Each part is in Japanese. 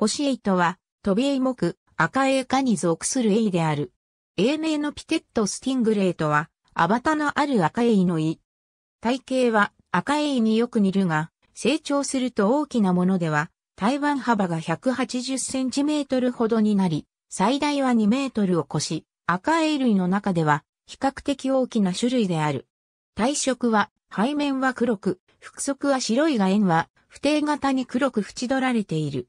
星エイトは、トビエイ目、赤エイカに属するエイである。英名のピテットスティングレイとは、アバタのある赤エイのイ。体型は赤エイによく似るが、成長すると大きなものでは、台湾幅が180センチメートルほどになり、最大は2メートルを越し、赤エイ類の中では、比較的大きな種類である。体色は、背面は黒く、腹側は白いが円は、不定型に黒く縁取られている。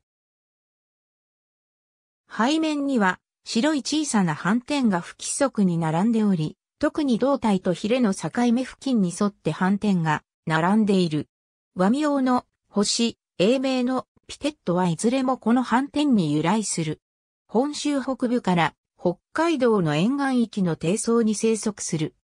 背面には白い小さな斑点が不規則に並んでおり、特に胴体とヒレの境目付近に沿って斑点が並んでいる。和名の星、英名のピテットはいずれもこの斑点に由来する。本州北部から北海道の沿岸域の低層に生息する。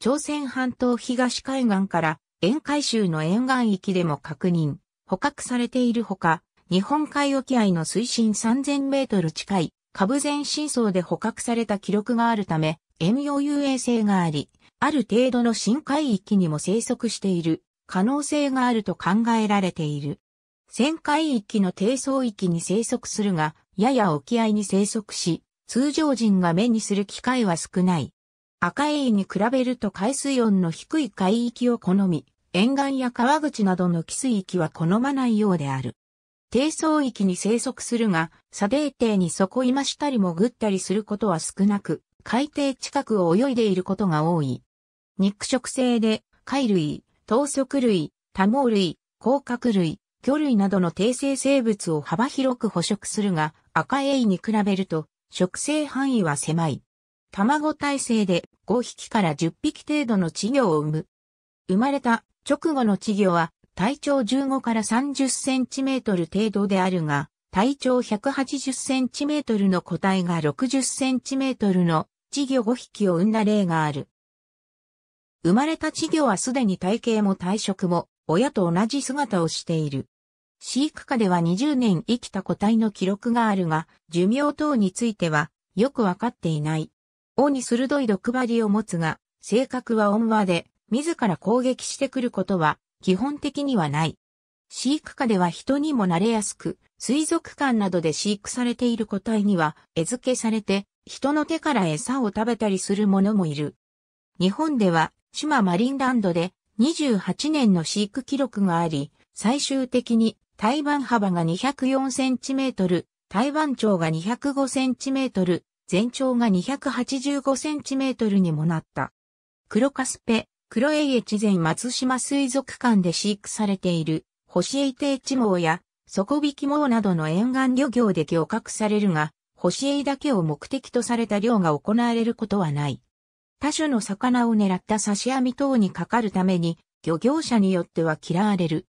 朝鮮半島東海岸から沿海州の沿岸域でも確認、捕獲されているほか、日本海沖合の水深3000メートル近い、部前深層で捕獲された記録があるため、遠洋遊泳性があり、ある程度の深海域にも生息している可能性があると考えられている。潜海域の低層域に生息するが、やや沖合に生息し、通常人が目にする機会は少ない。赤エに比べると海水温の低い海域を好み、沿岸や川口などの汽水域は好まないようである。低層域に生息するが、砂泥底に底いましたり潜ったりすることは少なく、海底近くを泳いでいることが多い。肉食性で、貝類、糖足類、多毛類、甲殻類、魚類などの低生生物を幅広く捕食するが、赤エイに比べると、食性範囲は狭い。卵体制で5匹から10匹程度の稚魚を産む。生まれた直後の稚魚は体長15から30センチメートル程度であるが、体長180センチメートルの個体が60センチメートルの稚魚5匹を産んだ例がある。生まれた稚魚はすでに体型も体色も親と同じ姿をしている。飼育下では20年生きた個体の記録があるが、寿命等についてはよくわかっていない。尾に鋭い毒針を持つが、性格は温和で、自ら攻撃してくることは基本的にはない。飼育下では人にも慣れやすく、水族館などで飼育されている個体には餌付けされて、人の手から餌を食べたりするものもいる。日本では、島マリンランドで28年の飼育記録があり、最終的に台湾幅が204センチメートル、台湾長が205センチメートル、全長が285センチメートルにもなった。黒カスペ、黒江越前松島水族館で飼育されている、星イ定モ網や、底引き網などの沿岸漁業で漁獲されるが、星イだけを目的とされた漁が行われることはない。他種の魚を狙った刺し網等にかかるために、漁業者によっては嫌われる。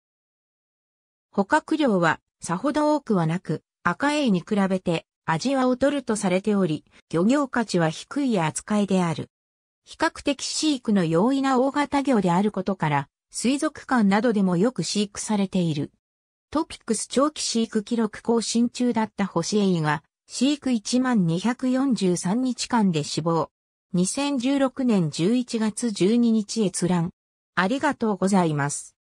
捕獲量はさほど多くはなく、赤エイに比べて味は劣るとされており、漁業価値は低い扱いである。比較的飼育の容易な大型魚であることから、水族館などでもよく飼育されている。トピックス長期飼育記録更新中だったホシエイが、飼育1243日間で死亡。2016年11月12日閲覧。ありがとうございます。